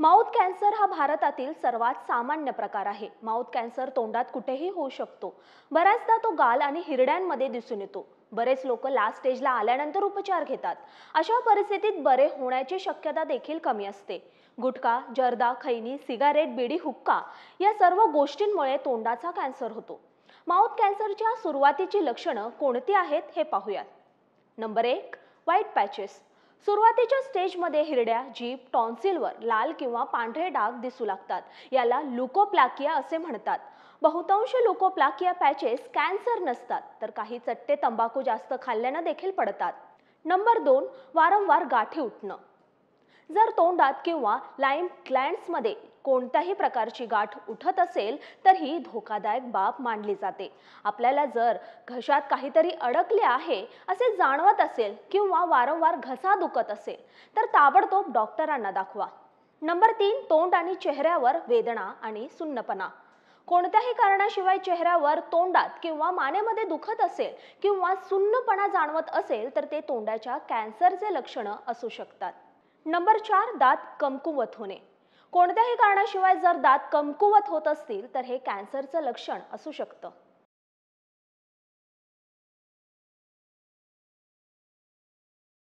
mouth cancer हा भारतातील सर्वात सामान्य प्रकार आहे माउथ कॅन्सर तोंडात कुठेही होऊ शकतो बऱ्याचदा तो गाल आणि हिरड्यांमध्ये दिसून येतो बरेच लोक लास्ट स्टेजला आल्यानंतर उपचार घेतात अशा परिस्थितीत बरे होण्याची शक्यता देखील कमी असते गुटखा जर्दा खैनी सिगारेट बिडी हुक्का या सर्व गोष्टींमुळे तोंडाचा कॅन्सर होतो माउथ कॅन्सरच्या सुरुवातीची लक्षणं कोणती आहेत हे पाहूयात नंबर एक व्हाईट पॅचेस सुरुवातीच्या स्टेजमध्ये हिरड्या जीप टॉन्सिलवर लाल किंवा पांढरे डाग दिसू लागतात याला लुकोप्लाकिया असे म्हणतात बहुतांश लुकोप्लाकिया पॅचेस कॅन्सर नसतात तर काही चट्टे तंबाखू जास्त खाल्ल्यानं देखील पडतात नंबर दोन वारंवार गाठी उठणं जर तोंडात किंवा लाईम ग्लँड्समध्ये कोणत्याही प्रकारची गाठ उठत असेल तर ही धोकादायक बाब मानली जाते आपल्याला जर घशात काहीतरी अडकले आहे असे जाणवत असेल किंवा वारंवार घसा दुखत असेल तर ताबडतोब डॉक्टरांना दाखवा नंबर तीन तोंड आणि चेहऱ्यावर वेदना आणि सुन्नपणा कोणत्याही कारणाशिवाय चेहऱ्यावर तोंडात किंवा मानेमध्ये दुखत असेल किंवा सुन्नपणा जाणवत असेल तर ते तोंडाच्या कॅन्सरचे लक्षणं असू शकतात नंबर चार दात कमकुवत होणे कोणत्याही कारणाशिवाय जर दात कमकुवत होत असतील तर हे कॅन्सरचं लक्षण असू शकतं